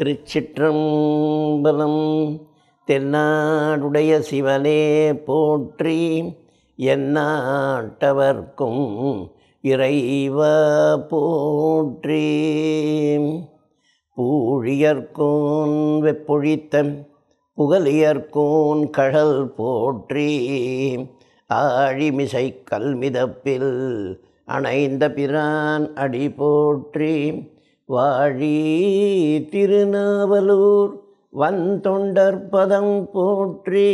திருச்சிற்றம்பலம் தென்னாடுடைய சிவனே போற்றி என்னாட்டவர்க்கும் இறைவ போற்றி பூழியர்கோன் வெப்பொழித்த புகழியர்கோன் கழல் போற்றி ஆழிமிசை கல்மிதப்பில் அணைந்த பிரான் அடி போற்றி வாழி திருநாவலூர் வந்தொண்டற்பதம் போற்றி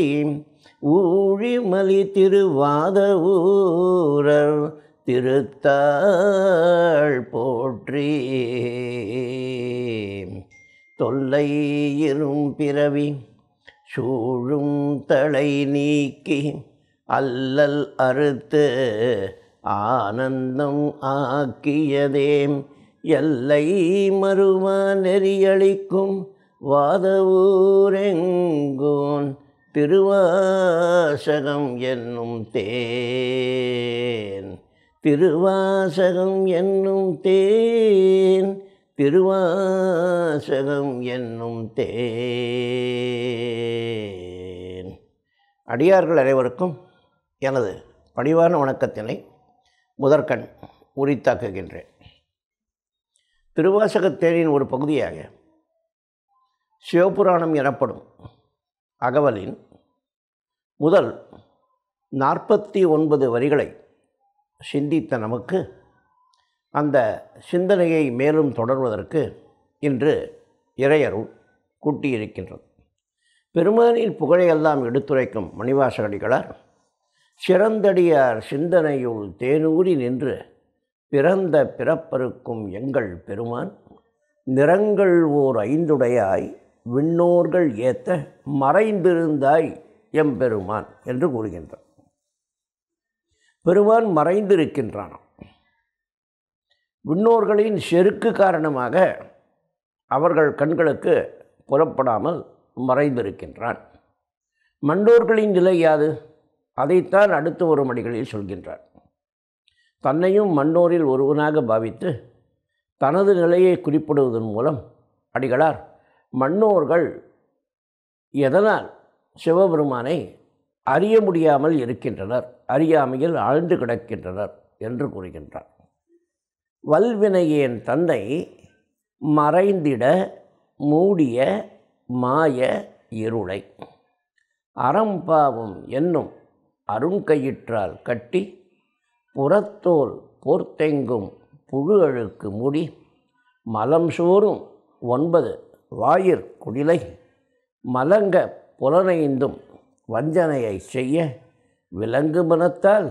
ஊழிமலி திருவாத ஊரர் திருத்தாள் போற்றி தொல்லை இரும் பிறவி சூழும் தலை நீக்கி அல்லல் அறுத்து ஆனந்தம் ஆக்கியதேம் எல்லை மறுவ நெறியளிக்கும் வாதவூரெங்கோன் திருவாசகம் என்னும் தேன் திருவாசகம் என்னும் தேன் திருவாசகம் என்னும் தேன் அடியார்கள் அனைவருக்கும் எனது பணிவான வணக்கத்தினை முதற்கண் உரித்தாக்குகின்றேன் தேரின் ஒரு பகுதியாக சிவபுராணம் எனப்படும் அகவலின் முதல் நாற்பத்தி ஒன்பது வரிகளை சிந்தித்த நமக்கு அந்த சிந்தனையை மேலும் தொடர்வதற்கு இன்று இறையருள் கூட்டியிருக்கின்றது பெருமானின் புகழையெல்லாம் எடுத்துரைக்கும் மணிவாசகடிகளார் சிறந்தடியார் சிந்தனையுள் தேனூறி நின்று பிறந்த பிறப்பருக்கும் எங்கள் பெருமான் நிறங்கள் ஓர் ஐந்துடையாய் விண்ணோர்கள் ஏத்த மறைந்திருந்தாய் எம்பெருமான் என்று கூறுகின்றான் பெருமான் மறைந்திருக்கின்றானாம் விண்ணோர்களின் செருக்கு காரணமாக அவர்கள் கண்களுக்கு புறப்படாமல் மறைந்திருக்கின்றான் மண்டோர்களின் நிலை யாது அதைத்தான் அடுத்து ஒரு மணிகளில் சொல்கின்றான் தன்னையும் மன்னோரில் ஒருவனாக பாவித்து தனது நிலையை குறிப்பிடுவதன் மூலம் அடிகளார் மன்னோர்கள் எதனால் சிவபெருமானை அறிய முடியாமல் இருக்கின்றனர் அறியாமையில் ஆழ்ந்து கிடக்கின்றனர் என்று கூறுகின்றார் வல்வினையின் தந்தை மறைந்திட மூடிய மாய இருளை அறம்பாவும் என்னும் அருங்கையிற்றால் கட்டி புறத்தோல் போர்த்தெங்கும் புழு அழுக்கு முடி மலம் சோறும் ஒன்பது வாயிற் குடிலை மலங்க புலனைந்தும் வஞ்சனையை செய்ய விலங்கு மனத்தால்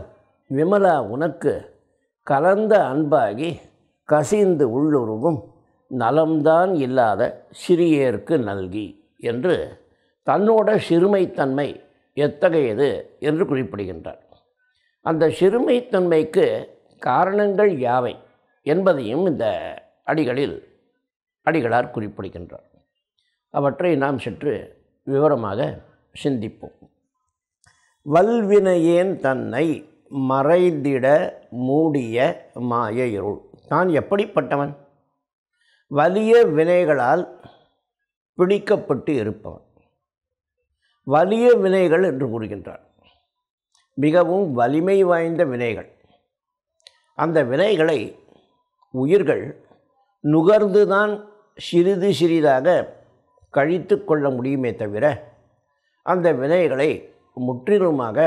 விமலா உனக்கு கலந்த அன்பாகி கசிந்து உள்ளுருகும் நலம்தான் இல்லாத சிறியேற்கு நல்கி என்று தன்னோட சிறுமைத்தன்மை எத்தகையது என்று குறிப்பிடுகின்றார் அந்த சிறுமைத்தன்மைக்கு காரணங்கள் யாவை என்பதையும் இந்த அடிகளில் அடிகளார் குறிப்பிடுகின்றார் அவற்றை நாம் சற்று விவரமாக சிந்திப்போம் வல்வினையேன் தன்னை மறைந்திட மூடிய மாய இருள் தான் எப்படிப்பட்டவன் வலிய வினைகளால் பிடிக்கப்பட்டு இருப்பவன் வலிய வினைகள் என்று கூறுகின்றான் மிகவும் வலிமை வாய்ந்த வினைகள் அந்த வினைகளை உயிர்கள் நுகர்ந்து தான் சிறிது சிறிதாக கழித்து கொள்ள முடியுமே தவிர அந்த வினைகளை முற்றிலுமாக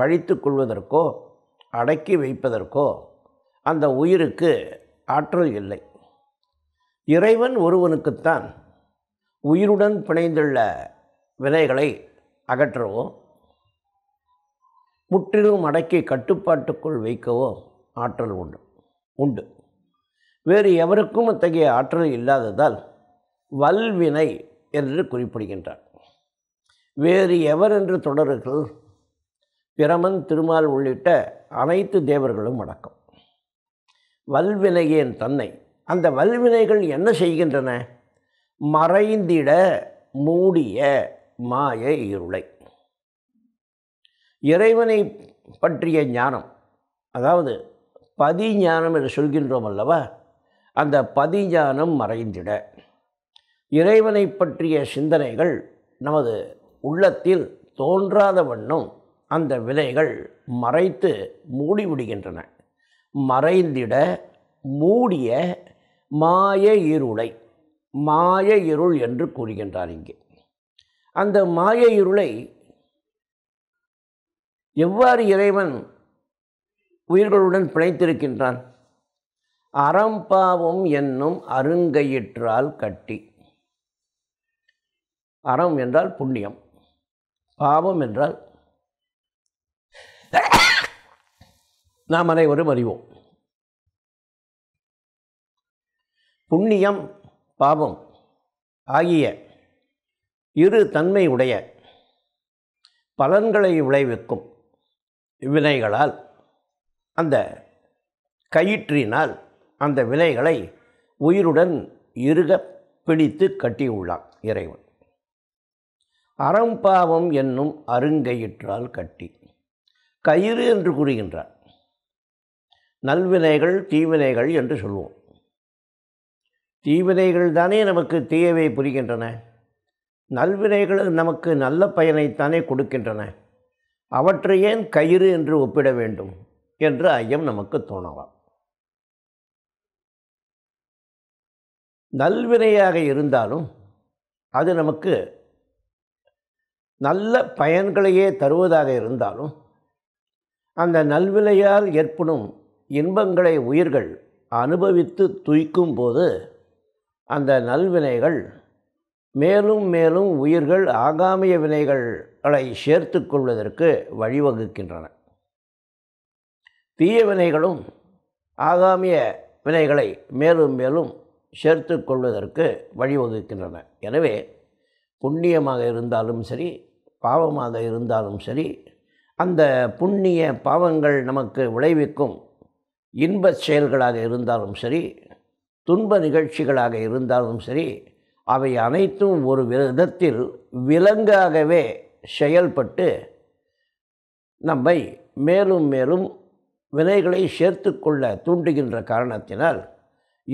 கழித்து கொள்வதற்கோ அடக்கி வைப்பதற்கோ அந்த உயிருக்கு ஆற்றல் இல்லை இறைவன் ஒருவனுக்குத்தான் உயிருடன் பிணைந்துள்ள வினைகளை அகற்றவோ முற்றிலும் அடக்கி கட்டுப்பாட்டுக்குள் வைக்கவோ ஆற்றல் உண்டு உண்டு வேறு எவருக்கும் அத்தகைய ஆற்றல் இல்லாததால் வல்வினை என்று குறிப்பிடுகின்றார் வேறு எவர் என்று தொடர்கள் பிரமன் திருமால் உள்ளிட்ட அனைத்து தேவர்களும் அடக்கம் வல்வினையின் தன்னை அந்த வல்வினைகள் என்ன செய்கின்றன மறைந்திட மூடிய மாய இருளை இறைவனை பற்றிய ஞானம் அதாவது பதி ஞானம் என்று சொல்கின்றோம் அல்லவா அந்த பதி ஞானம் மறைந்திட இறைவனை பற்றிய சிந்தனைகள் நமது உள்ளத்தில் தோன்றாத வண்ணம் அந்த விலைகள் மறைத்து மூடிவிடுகின்றன மறைந்திட மூடிய மாய இருளை மாய இருள் என்று கூறுகின்றார் இங்கே அந்த மாய இருளை எவ்வாறு இறைவன் உயிர்களுடன் பிணைத்திருக்கின்றான் அறம்பாவம் என்னும் அருங்கையிற்றால் கட்டி அறம் என்றால் புண்ணியம் பாவம் என்றால் நாம் அனைவரும் அறிவோம் புண்ணியம் பாவம் ஆகிய இரு தன்மை உடைய பலன்களை விளைவிக்கும் வினைகளால் அந்த கயிற்றினால் அந்த வினைகளை உயிருடன் இருக பிடித்து கட்டியுள்ளான் இறைவன் அறம்பாவம் என்னும் அருங்கையிற்றால் கட்டி கயிறு என்று கூறுகின்றார் நல்வினைகள் தீவினைகள் என்று சொல்வோம் தீவினைகள் தானே நமக்கு தீயவை புரிகின்றன நல்வினைகள் நமக்கு நல்ல பயனைத்தானே கொடுக்கின்றன அவற்றை ஏன் கயிறு என்று ஒப்பிட வேண்டும் என்ற ஐயம் நமக்கு தோணலாம் நல்வினையாக இருந்தாலும் அது நமக்கு நல்ல பயன்களையே தருவதாக இருந்தாலும் அந்த நல்வினையால் ஏற்படும் இன்பங்களை உயிர்கள் அனுபவித்து துய்க்கும் போது அந்த நல்வினைகள் மேலும் மேலும் உயிர்கள் ஆகாமிய வினைகள் களை சேர்த்து கொள்வதற்கு வழிவகுக்கின்றன தீய வினைகளும் ஆகாமிய வினைகளை மேலும் மேலும் சேர்த்து கொள்வதற்கு வழிவகுக்கின்றன எனவே புண்ணியமாக இருந்தாலும் சரி பாவமாக இருந்தாலும் சரி அந்த புண்ணிய பாவங்கள் நமக்கு விளைவிக்கும் இன்ப செயல்களாக இருந்தாலும் சரி துன்ப நிகழ்ச்சிகளாக இருந்தாலும் சரி அவை அனைத்தும் ஒரு விதத்தில் விலங்காகவே செயல்பட்டு நம்மை மேலும் மேலும் வினைகளை சேர்த்து கொள்ள தூண்டுகின்ற காரணத்தினால்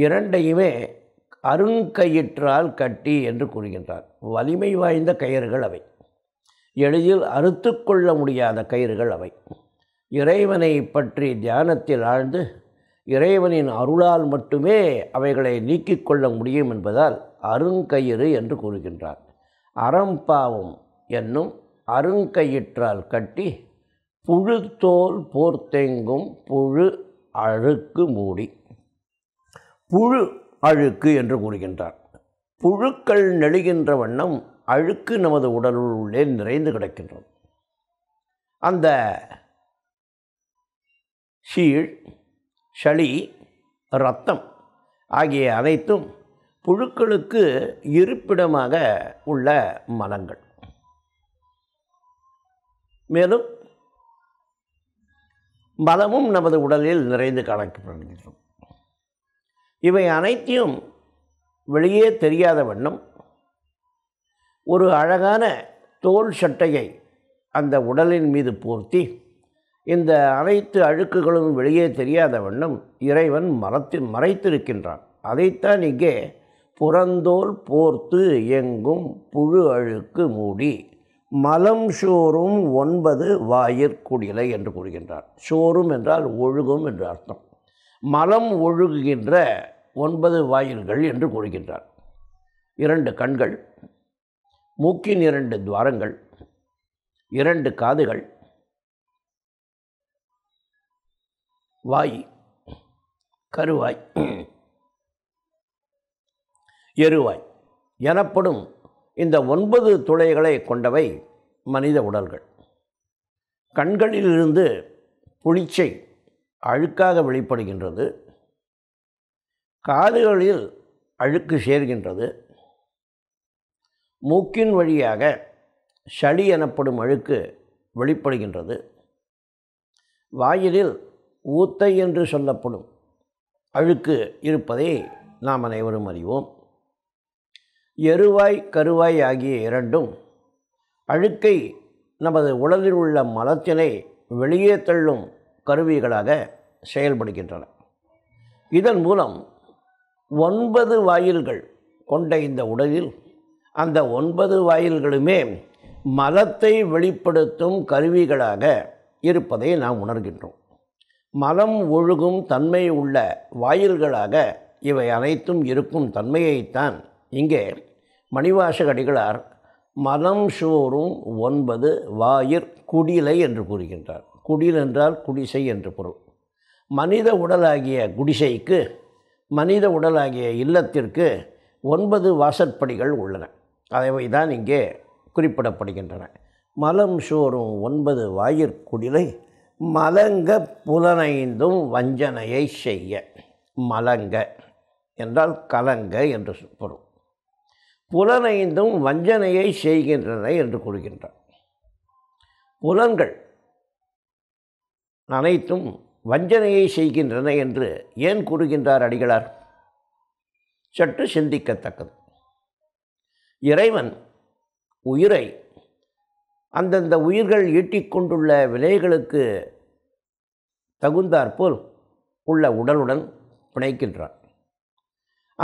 இரண்டையுமே அருங்கயிற்றால் கட்டி என்று கூறுகின்றார் வலிமை வாய்ந்த கயிறுகள் அவை எளிதில் அறுத்து கொள்ள முடியாத கயிறுகள் அவை இறைவனை பற்றி தியானத்தில் ஆழ்ந்து இறைவனின் அருளால் மட்டுமே அவைகளை நீக்கிக் கொள்ள முடியும் என்பதால் அருங்கயிறு என்று கூறுகின்றார் அறம்பாவும் என்னும் அருங்கையிற்றால் கட்டி புழுத்தோல் போர்த்தெங்கும் புழு அழுக்கு மூடி புழு அழுக்கு என்று கூறுகின்றார் புழுக்கள் நெழுகின்ற வண்ணம் அழுக்கு நமது உடலுள்ளே நிறைந்து கிடக்கின்றது அந்த சீழ் சளி இரத்தம் ஆகிய அனைத்தும் புழுக்களுக்கு இருப்பிடமாக உள்ள மலங்கள் மேலும் பலமும் நமது உடலில் நிறைந்து காணப்படுகின்றோம் இவை அனைத்தையும் வெளியே தெரியாத வண்ணம் ஒரு அழகான தோல் சட்டையை அந்த உடலின் மீது போர்த்தி இந்த அனைத்து அழுக்குகளும் வெளியே தெரியாத வண்ணம் இறைவன் மரத்தில் மறைத்திருக்கின்றான் அதைத்தான் இங்கே புறந்தோல் போர்த்து எங்கும் புழு அழுக்கு மூடி மலம் ஷோரும் ஒன்பது வாயிற்குடிலை என்று கூறுகின்றார் ஷோரும் என்றால் ஒழுகும் என்று அர்த்தம் மலம் ஒழுகுகின்ற ஒன்பது வாயில்கள் என்று கூறுகின்றார் இரண்டு கண்கள் மூக்கின் இரண்டு துவாரங்கள் இரண்டு காதுகள் வாய் கருவாய் எருவாய் எனப்படும் இந்த ஒன்பது துளைகளை கொண்டவை மனித உடல்கள் கண்களிலிருந்து புளிச்சை அழுக்காக வெளிப்படுகின்றது காதுகளில் அழுக்கு சேர்கின்றது மூக்கின் வழியாக சளி எனப்படும் அழுக்கு வெளிப்படுகின்றது வாயிலில் ஊத்தை என்று சொல்லப்படும் அழுக்கு இருப்பதை நாம் அனைவரும் அறிவோம் எருவாய் கருவாய் ஆகிய இரண்டும் அழுக்கை நமது உடலில் உள்ள மலத்தினை வெளியே தள்ளும் கருவிகளாக செயல்படுகின்றன இதன் மூலம் ஒன்பது வாயில்கள் கொண்ட இந்த உடலில் அந்த ஒன்பது வாயில்களுமே மலத்தை வெளிப்படுத்தும் கருவிகளாக இருப்பதை நாம் உணர்கின்றோம் மலம் ஒழுகும் தன்மை உள்ள வாயில்களாக இவை அனைத்தும் இருக்கும் தன்மையைத்தான் இங்கே மணிவாசகடிகளார் மனம் சோறும் ஒன்பது வாயிற் குடிலை என்று கூறுகின்றார் குடில் என்றால் குடிசை என்று பொருள் மனித உடலாகிய குடிசைக்கு மனித உடலாகிய இல்லத்திற்கு ஒன்பது வாசற்படிகள் உள்ளன அதை தான் இங்கே குறிப்பிடப்படுகின்றன மலம் சோறும் ஒன்பது வாயிற் குடிலை மலங்க புலனைந்தும் வஞ்சனையை செய்ய மலங்க என்றால் கலங்க என்று பொருள் புலனைந்தும் வஞ்சனையை செய்கின்றன என்று கூறுகின்றார் புலன்கள் அனைத்தும் வஞ்சனையை செய்கின்றன என்று ஏன் கூறுகின்றார் அடிகளார் சற்று சிந்திக்கத்தக்கது இறைவன் உயிரை அந்தந்த உயிர்கள் ஈட்டிக்கொண்டுள்ள விலைகளுக்கு தகுந்தாற்போல் உள்ள உடலுடன் பிணைக்கின்றான்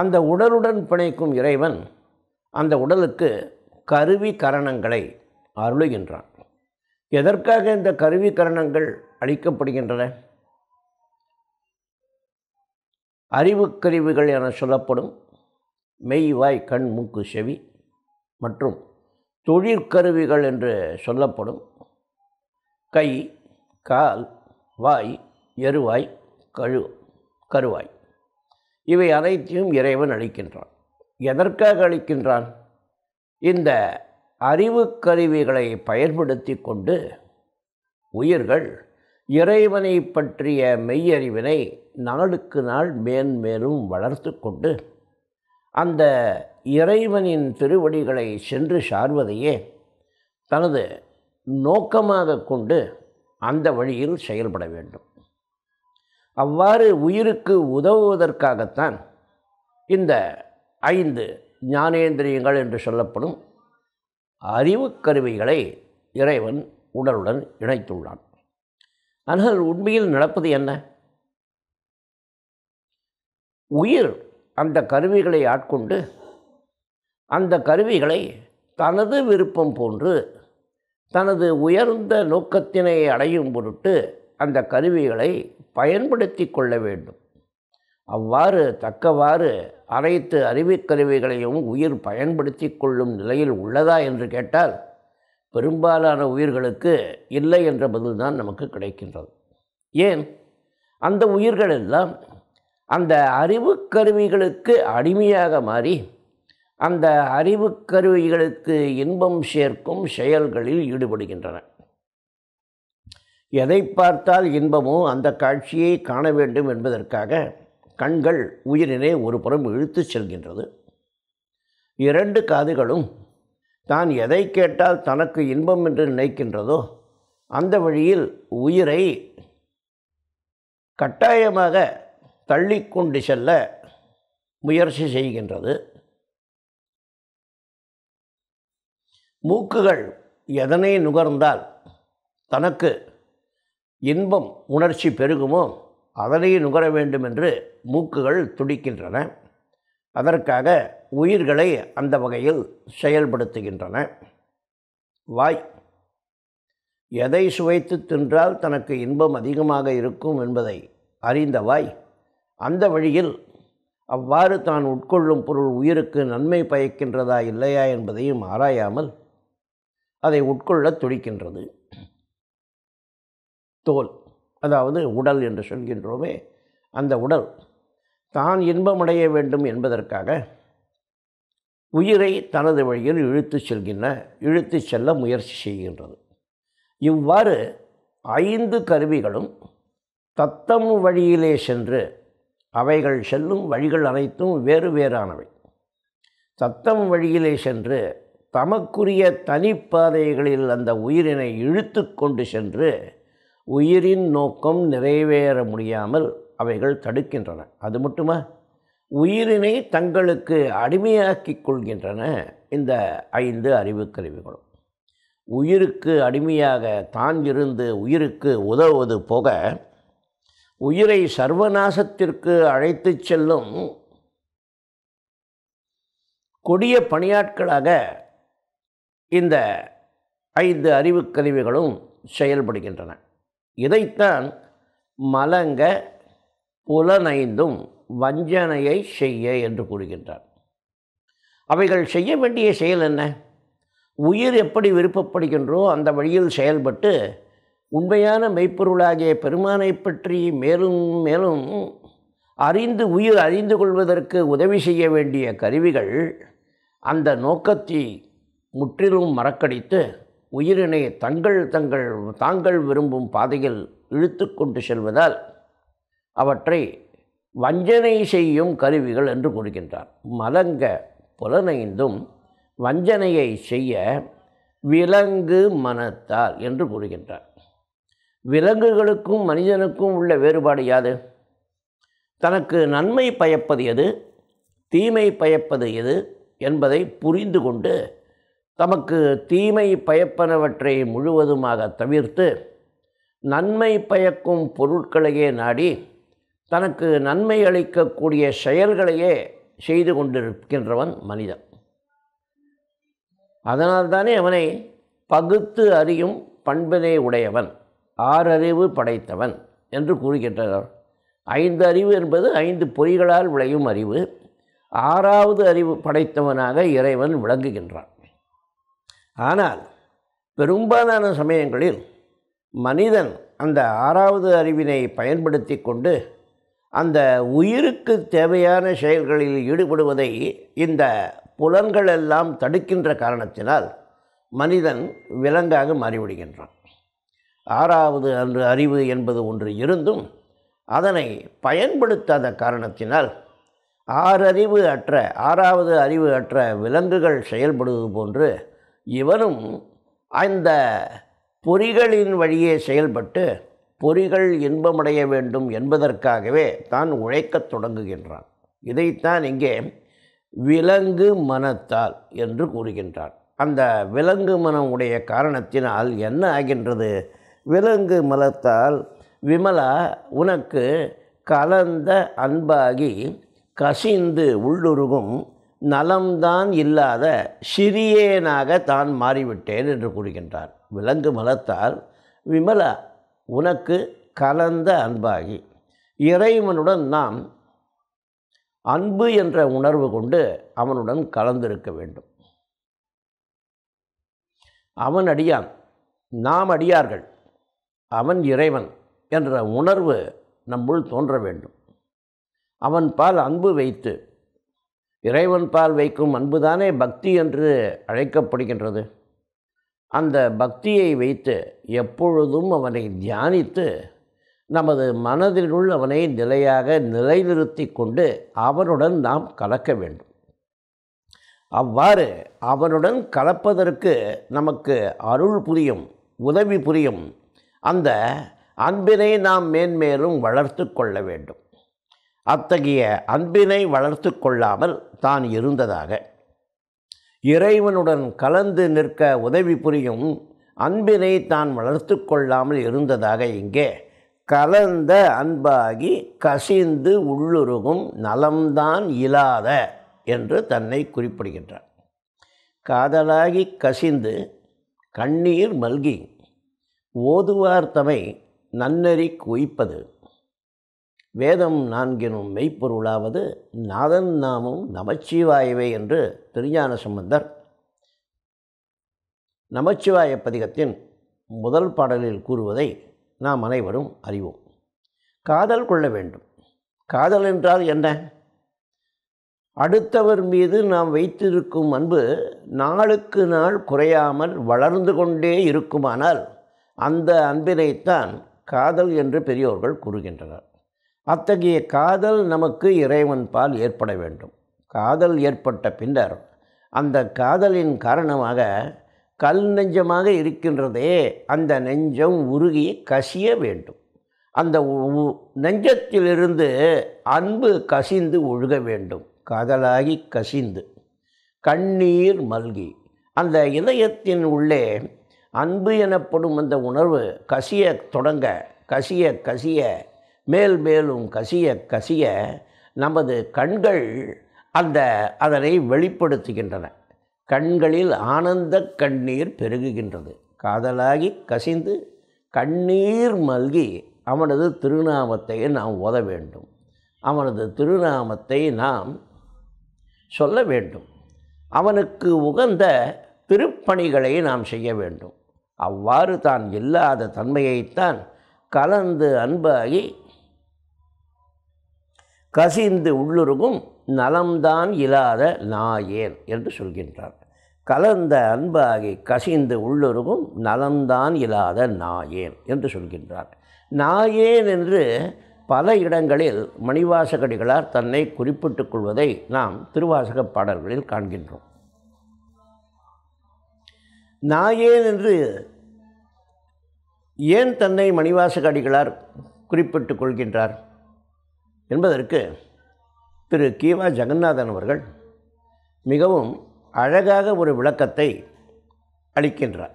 அந்த உடலுடன் பிணைக்கும் இறைவன் அந்த உடலுக்கு கருவி கரணங்களை அருளுகின்றான் எதற்காக இந்த கருவி கரணங்கள் அளிக்கப்படுகின்றன அறிவு கருவிகள் என சொல்லப்படும் மெய் வாய் கண் மூக்கு செவி மற்றும் தொழிற்கருவிகள் என்று சொல்லப்படும் கை கால் வாய் எருவாய் கழு கருவாய் இவை அனைத்தையும் இறைவன் அளிக்கின்றான் எதற்காக அளிக்கின்றான் இந்த அறிவு கருவிகளை பயன்படுத்தி கொண்டு உயிர்கள் இறைவனை பற்றிய மெய்யறிவினை நாளுக்கு நாள் மேன்மேலும் வளர்த்து கொண்டு அந்த இறைவனின் திருவடிகளை சென்று சார்வதையே தனது நோக்கமாக கொண்டு அந்த வழியில் செயல்பட வேண்டும் அவ்வாறு உயிருக்கு உதவுவதற்காகத்தான் இந்த ஐந்து ஞானேந்திரியங்கள் என்று சொல்லப்படும் அறிவு கருவிகளை இறைவன் உடலுடன் இணைத்துள்ளான் ஆனால் உண்மையில் நடப்பது என்ன உயிர் அந்த கருவிகளை ஆட்கொண்டு அந்த கருவிகளை தனது விருப்பம் போன்று தனது உயர்ந்த நோக்கத்தினை அடையும் பொருட்டு அந்த கருவிகளை பயன்படுத்தி கொள்ள வேண்டும் அவ்வாறு தக்கவாறு அனைத்து கருவிகளையும் உயிர் பயன்படுத்தி கொள்ளும் நிலையில் உள்ளதா என்று கேட்டால் பெரும்பாலான உயிர்களுக்கு இல்லை என்ற பதில்தான் நமக்கு கிடைக்கின்றது ஏன் அந்த உயிர்கள் எல்லாம் அந்த அறிவுக்கருவிகளுக்கு அடிமையாக மாறி அந்த அறிவுக்கருவிகளுக்கு இன்பம் சேர்க்கும் செயல்களில் ஈடுபடுகின்றன எதை பார்த்தால் இன்பமோ அந்த காட்சியை காண வேண்டும் என்பதற்காக கண்கள் உயிரினை ஒரு புறம் இழுத்து செல்கின்றது இரண்டு காதுகளும் தான் எதை கேட்டால் தனக்கு இன்பம் என்று நினைக்கின்றதோ அந்த வழியில் உயிரை கட்டாயமாக தள்ளி கொண்டு செல்ல முயற்சி செய்கின்றது மூக்குகள் எதனை நுகர்ந்தால் தனக்கு இன்பம் உணர்ச்சி பெருகுமோ அதனையும் நுகர வேண்டும் என்று மூக்குகள் துடிக்கின்றன அதற்காக உயிர்களை அந்த வகையில் செயல்படுத்துகின்றன வாய் எதை சுவைத்து தின்றால் தனக்கு இன்பம் அதிகமாக இருக்கும் என்பதை அறிந்த வாய் அந்த வழியில் அவ்வாறு தான் உட்கொள்ளும் பொருள் உயிருக்கு நன்மை பயக்கின்றதா இல்லையா என்பதையும் ஆராயாமல் அதை உட்கொள்ள துடிக்கின்றது தோல் அதாவது உடல் என்று சொல்கின்றோமே அந்த உடல் தான் இன்பமடைய வேண்டும் என்பதற்காக உயிரை தனது வழியில் இழுத்து செல்கின்ற இழுத்து செல்ல முயற்சி செய்கின்றது இவ்வாறு ஐந்து கருவிகளும் தத்தம் வழியிலே சென்று அவைகள் செல்லும் வழிகள் அனைத்தும் வேறு வேறானவை தத்தம் வழியிலே சென்று தமக்குரிய தனிப்பாதைகளில் அந்த உயிரினை இழுத்து கொண்டு சென்று உயிரின் நோக்கம் நிறைவேற முடியாமல் அவைகள் தடுக்கின்றன அது மட்டுமா உயிரினை தங்களுக்கு அடிமையாக்கி கொள்கின்றன இந்த ஐந்து கருவிகளும் உயிருக்கு அடிமையாக தான் இருந்து உயிருக்கு உதவுவது போக உயிரை சர்வநாசத்திற்கு அழைத்து செல்லும் கொடிய பணியாட்களாக இந்த ஐந்து கருவிகளும் செயல்படுகின்றன இதைத்தான் மலங்க புலனைந்தும் வஞ்சனையை செய்ய என்று கூறுகின்றார் அவைகள் செய்ய வேண்டிய செயல் என்ன உயிர் எப்படி விருப்பப்படுகின்றோ அந்த வழியில் செயல்பட்டு உண்மையான மெய்ப்பொருளாகிய பெருமானை பற்றி மேலும் மேலும் அறிந்து உயிர் அறிந்து கொள்வதற்கு உதவி செய்ய வேண்டிய கருவிகள் அந்த நோக்கத்தை முற்றிலும் மறக்கடித்து உயிரினை தங்கள் தங்கள் தாங்கள் விரும்பும் பாதையில் இழுத்து கொண்டு செல்வதால் அவற்றை வஞ்சனை செய்யும் கருவிகள் என்று கூறுகின்றார் மலங்க புலனைந்தும் வஞ்சனையை செய்ய விலங்கு மனத்தால் என்று கூறுகின்றார் விலங்குகளுக்கும் மனிதனுக்கும் உள்ள வேறுபாடு யாது தனக்கு நன்மை பயப்பது எது தீமை பயப்பது எது என்பதை புரிந்து கொண்டு தமக்கு தீமை பயப்பனவற்றை முழுவதுமாக தவிர்த்து நன்மை பயக்கும் பொருட்களையே நாடி தனக்கு நன்மை அளிக்கக்கூடிய செயல்களையே செய்து கொண்டிருக்கின்றவன் மனிதன் அதனால்தானே அவனை பகுத்து அறியும் பண்பினை உடையவன் ஆறறிவு படைத்தவன் என்று கூறுகின்றனர் ஐந்து அறிவு என்பது ஐந்து பொறிகளால் விளையும் அறிவு ஆறாவது அறிவு படைத்தவனாக இறைவன் விளங்குகின்றான் ஆனால் பெரும்பாலான சமயங்களில் மனிதன் அந்த ஆறாவது அறிவினை பயன்படுத்தி கொண்டு அந்த உயிருக்கு தேவையான செயல்களில் ஈடுபடுவதை இந்த புலன்கள் எல்லாம் தடுக்கின்ற காரணத்தினால் மனிதன் விலங்காக மாறிவிடுகின்றான் ஆறாவது அன்று அறிவு என்பது ஒன்று இருந்தும் அதனை பயன்படுத்தாத காரணத்தினால் ஆறறிவு அற்ற ஆறாவது அறிவு அற்ற விலங்குகள் செயல்படுவது போன்று இவரும் அந்த பொறிகளின் வழியே செயல்பட்டு பொறிகள் இன்பமடைய வேண்டும் என்பதற்காகவே தான் உழைக்கத் தொடங்குகின்றான் இதைத்தான் இங்கே விலங்கு மனத்தால் என்று கூறுகின்றான் அந்த விலங்கு மனம் உடைய காரணத்தினால் என்ன ஆகின்றது விலங்கு மனத்தால் விமலா உனக்கு கலந்த அன்பாகி கசிந்து உள்ளுருகும் நலம்தான் இல்லாத சிறியேனாக தான் மாறிவிட்டேன் என்று கூறுகின்றார் விலங்கு மலத்தால் விமலா உனக்கு கலந்த அன்பாகி இறைவனுடன் நாம் அன்பு என்ற உணர்வு கொண்டு அவனுடன் கலந்திருக்க வேண்டும் அவன் அடியான் நாம் அடியார்கள் அவன் இறைவன் என்ற உணர்வு நம்முள் தோன்ற வேண்டும் அவன் பால் அன்பு வைத்து இறைவன் பால் வைக்கும் அன்புதானே பக்தி என்று அழைக்கப்படுகின்றது அந்த பக்தியை வைத்து எப்பொழுதும் அவனை தியானித்து நமது மனதினுள் அவனை நிலையாக நிலைநிறுத்தி கொண்டு அவனுடன் நாம் கலக்க வேண்டும் அவ்வாறு அவனுடன் கலப்பதற்கு நமக்கு அருள் புரியும் உதவி புரியும் அந்த அன்பினை நாம் மேன்மேலும் வளர்த்து கொள்ள வேண்டும் அத்தகைய அன்பினை வளர்த்து கொள்ளாமல் தான் இருந்ததாக இறைவனுடன் கலந்து நிற்க உதவி புரியும் அன்பினை தான் வளர்த்து கொள்ளாமல் இருந்ததாக இங்கே கலந்த அன்பாகி கசிந்து உள்ளுருகும் நலம்தான் இல்லாத என்று தன்னை குறிப்பிடுகின்றார் காதலாகி கசிந்து கண்ணீர் மல்கி ஓதுவார்த்தமை நன்னறி குவிப்பது வேதம் நான்கினும் மெய்ப்பொருளாவது நாதன் நாமும் நமச்சிவாயவே என்று திருஞான சம்பந்தர் நமச்சிவாய பதிகத்தின் முதல் பாடலில் கூறுவதை நாம் அனைவரும் அறிவோம் காதல் கொள்ள வேண்டும் காதல் என்றால் என்ன அடுத்தவர் மீது நாம் வைத்திருக்கும் அன்பு நாளுக்கு நாள் குறையாமல் வளர்ந்து கொண்டே இருக்குமானால் அந்த அன்பினைத்தான் காதல் என்று பெரியோர்கள் கூறுகின்றனர் அத்தகைய காதல் நமக்கு இறைவன் பால் ஏற்பட வேண்டும் காதல் ஏற்பட்ட பின்னர் அந்த காதலின் காரணமாக கல் நெஞ்சமாக இருக்கின்றதே அந்த நெஞ்சம் உருகி கசிய வேண்டும் அந்த நெஞ்சத்திலிருந்து அன்பு கசிந்து ஒழுக வேண்டும் காதலாகி கசிந்து கண்ணீர் மல்கி அந்த இதயத்தின் உள்ளே அன்பு எனப்படும் அந்த உணர்வு கசிய தொடங்க கசிய கசிய மேல் மேலும் கசிய கசிய நமது கண்கள் அந்த அதனை வெளிப்படுத்துகின்றன கண்களில் ஆனந்த கண்ணீர் பெருகுகின்றது காதலாகி கசிந்து கண்ணீர் மல்கி அவனது திருநாமத்தை நாம் உத வேண்டும் அவனது திருநாமத்தை நாம் சொல்ல வேண்டும் அவனுக்கு உகந்த திருப்பணிகளை நாம் செய்ய வேண்டும் அவ்வாறு தான் இல்லாத தன்மையைத்தான் கலந்து அன்பாகி கசிந்து உள்ளுருகும் நலம்தான் இல்லாத நாயேன் என்று சொல்கின்றார் கலந்த அன்பாகி கசிந்து உள்ளுருகும் நலம்தான் இல்லாத நாயேன் என்று சொல்கின்றார் நாயேன் என்று பல இடங்களில் மணிவாசகடிகளார் தன்னை குறிப்பிட்டுக் கொள்வதை நாம் திருவாசக பாடல்களில் காண்கின்றோம் நாயேன் என்று ஏன் தன்னை மணிவாசகடிகளார் குறிப்பிட்டுக் கொள்கின்றார் என்பதற்கு திரு கீவா ஜெகநாதன் அவர்கள் மிகவும் அழகாக ஒரு விளக்கத்தை அளிக்கின்றார்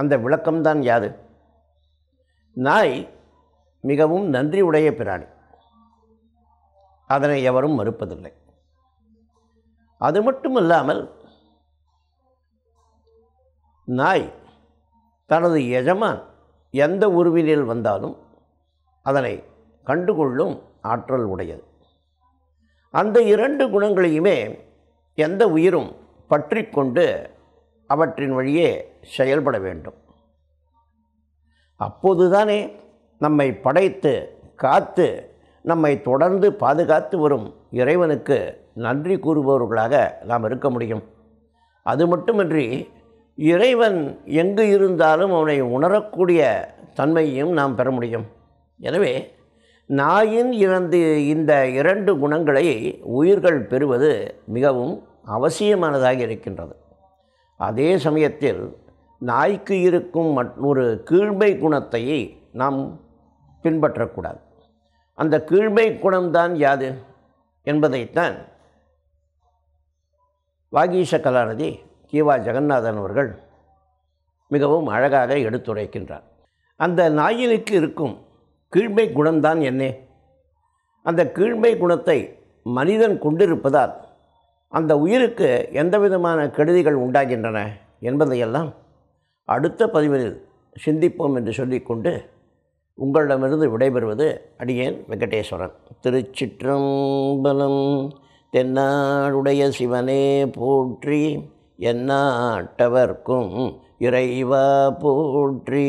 அந்த விளக்கம்தான் யாது நாய் மிகவும் நன்றி உடைய பிராணி அதனை எவரும் மறுப்பதில்லை அது மட்டுமல்லாமல் நாய் தனது எஜமான் எந்த உருவினில் வந்தாலும் அதனை கண்டுகொள்ளும் ஆற்றல் உடையது அந்த இரண்டு குணங்களையுமே எந்த உயிரும் பற்றி கொண்டு அவற்றின் வழியே செயல்பட வேண்டும் அப்போது தானே நம்மை படைத்து காத்து நம்மை தொடர்ந்து பாதுகாத்து வரும் இறைவனுக்கு நன்றி கூறுபவர்களாக நாம் இருக்க முடியும் அது மட்டுமின்றி இறைவன் எங்கு இருந்தாலும் அவனை உணரக்கூடிய தன்மையும் நாம் பெற முடியும் எனவே நாயின் இறந்து இந்த இரண்டு குணங்களை உயிர்கள் பெறுவது மிகவும் அவசியமானதாக இருக்கின்றது அதே சமயத்தில் நாய்க்கு இருக்கும் ஒரு கீழ்மை குணத்தை நாம் பின்பற்றக்கூடாது அந்த கீழ்மை குணம்தான் யாது என்பதைத்தான் வாகீஷ கலாநிதி கீவா ஜெகநாதன் அவர்கள் மிகவும் அழகாக எடுத்துரைக்கின்றார் அந்த நாயினுக்கு இருக்கும் கீழ்மை குணம்தான் என்ன அந்த கீழ்மை குணத்தை மனிதன் கொண்டிருப்பதால் அந்த உயிருக்கு எந்த விதமான கெடுதிகள் உண்டாகின்றன என்பதையெல்லாம் அடுத்த பதிவில் சிந்திப்போம் என்று சொல்லிக்கொண்டு உங்களிடமிருந்து விடைபெறுவது அடியேன் வெங்கடேஸ்வரன் திருச்சிற்றம்பலம் தென்னாடுடைய சிவனே போற்றி என்னாட்டவர்க்கும் இறைவா போற்றி